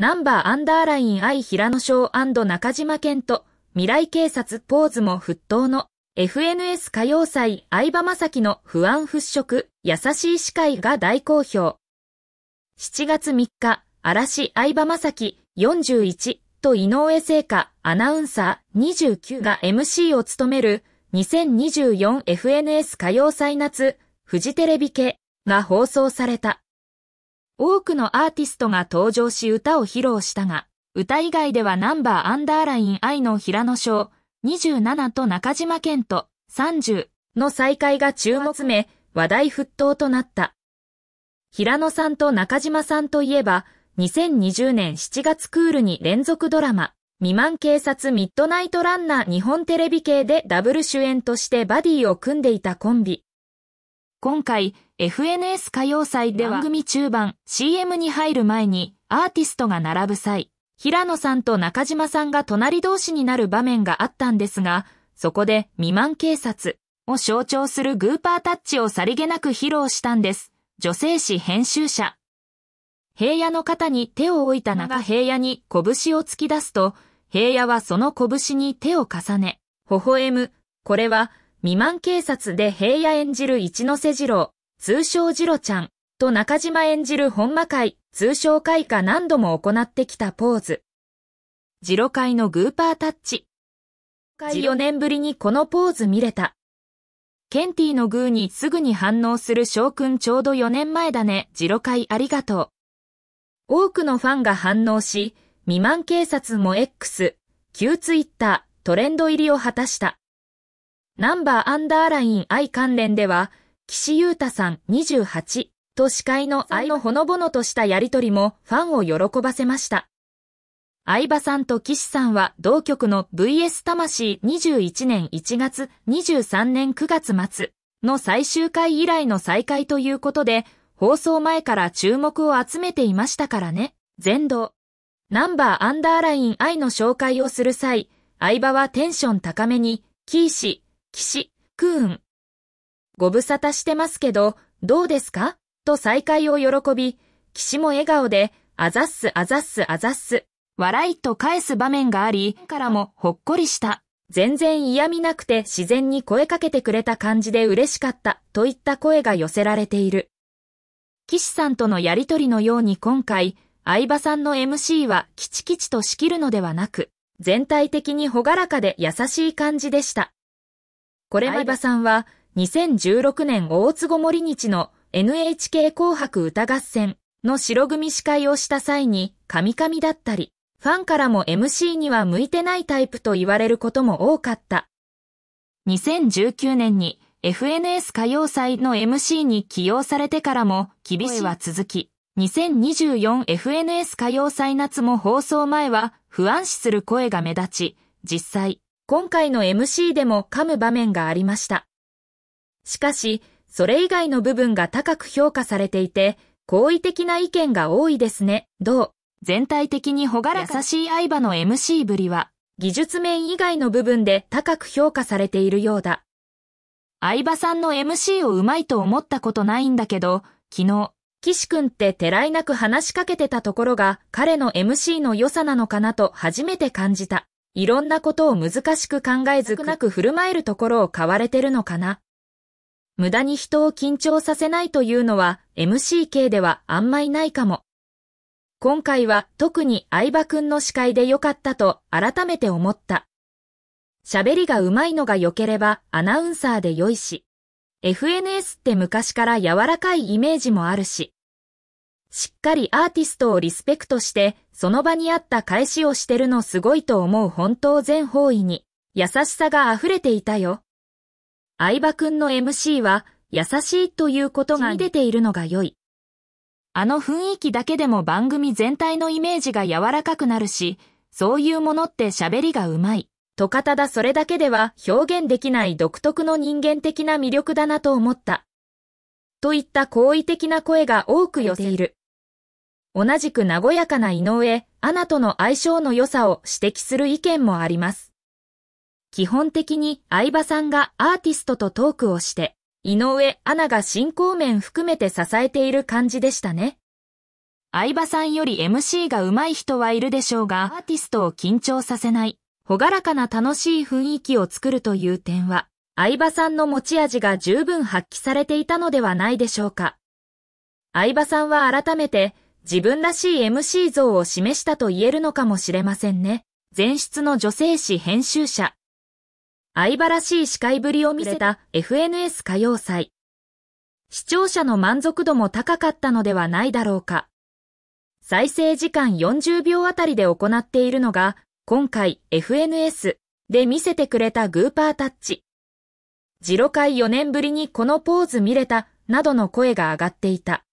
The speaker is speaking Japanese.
ナンバーアンダーライン I 平野翔中島健と未来警察ポーズも沸騰の FNS 歌謡祭相葉雅紀の不安払拭優しい司会が大好評。7月3日、嵐相葉雅紀41と井上聖華アナウンサー29が MC を務める 2024FNS 歌謡祭夏フジテレビ系が放送された。多くのアーティストが登場し歌を披露したが、歌以外ではナンバーアンダーライン愛の平野章27と中島健と30の再会が注目め、話題沸騰となった。平野さんと中島さんといえば、2020年7月クールに連続ドラマ、未満警察ミッドナイトランナー日本テレビ系でダブル主演としてバディを組んでいたコンビ。今回、FNS 歌謡祭では番組中盤、CM に入る前にアーティストが並ぶ際、平野さんと中島さんが隣同士になる場面があったんですが、そこで未満警察を象徴するグーパータッチをさりげなく披露したんです。女性誌編集者。平野の肩に手を置いた中平野に拳を突き出すと、平野はその拳に手を重ね、微笑む。これは未満警察で平野演じる一ノ瀬二郎、通称二郎ちゃん、と中島演じる本間会、通称会下何度も行ってきたポーズ。二郎会のグーパータッチ。4年ぶりにこのポーズ見れた。ケンティのグーにすぐに反応する翔くんちょうど4年前だね、二郎会ありがとう。多くのファンが反応し、未満警察も X、旧ツイッター、トレンド入りを果たした。ナンバーアンダーライン愛関連では、岸優太さん28と司会の愛のほのぼのとしたやりとりもファンを喜ばせました。相葉さんと岸さんは同局の VS 魂21年1月23年9月末の最終回以来の再会ということで、放送前から注目を集めていましたからね。全道。ナンバーアンダーライン愛の紹介をする際、相葉はテンション高めに、キー氏、岸、クーン。ご無沙汰してますけど、どうですかと再会を喜び、岸も笑顔で、あざっすあざっすあざっす、笑いと返す場面があり、からもほっこりした。全然嫌味なくて自然に声かけてくれた感じで嬉しかったといった声が寄せられている。岸さんとのやりとりのように今回、相葉さんの MC はきちきちと仕切るのではなく、全体的にほがらかで優しい感じでした。これ相葉さんは、2016年大坪森日の NHK 紅白歌合戦の白組司会をした際に、カミカミだったり、ファンからも MC には向いてないタイプと言われることも多かった。2019年に FNS 歌謡祭の MC に起用されてからも厳しいは続き、2024FNS 歌謡祭夏も放送前は不安視する声が目立ち、実際、今回の MC でも噛む場面がありました。しかし、それ以外の部分が高く評価されていて、好意的な意見が多いですね。どう全体的にほがら優しい相場の MC ぶりは、技術面以外の部分で高く評価されているようだ。相場さんの MC をうまいと思ったことないんだけど、昨日、岸くんっててらいなく話しかけてたところが彼の MC の良さなのかなと初めて感じた。いろんなことを難しく考えずくなく振る舞えるところを買われてるのかな。無駄に人を緊張させないというのは MCK ではあんまいないかも。今回は特に相葉くんの司会で良かったと改めて思った。喋りが上手いのが良ければアナウンサーで良いし。FNS って昔から柔らかいイメージもあるし。しっかりアーティストをリスペクトして、その場にあった返しをしてるのすごいと思う本当全方位に、優しさが溢れていたよ。相葉くんの MC は、優しいということが出ているのが良い。あの雰囲気だけでも番組全体のイメージが柔らかくなるし、そういうものって喋りがうまい。とかただそれだけでは表現できない独特の人間的な魅力だなと思った。といった好意的な声が多く寄せている。同じく和やかな井上、アナとの相性の良さを指摘する意見もあります。基本的に相葉さんがアーティストとトークをして、井上、アナが進行面含めて支えている感じでしたね。相葉さんより MC が上手い人はいるでしょうが、アーティストを緊張させない、ほがらかな楽しい雰囲気を作るという点は、相葉さんの持ち味が十分発揮されていたのではないでしょうか。相葉さんは改めて、自分らしい MC 像を示したと言えるのかもしれませんね。前室の女性誌編集者。相場らしい司会ぶりを見せた FNS 歌謡祭。視聴者の満足度も高かったのではないだろうか。再生時間40秒あたりで行っているのが、今回 FNS で見せてくれたグーパータッチ。ジロ会4年ぶりにこのポーズ見れた、などの声が上がっていた。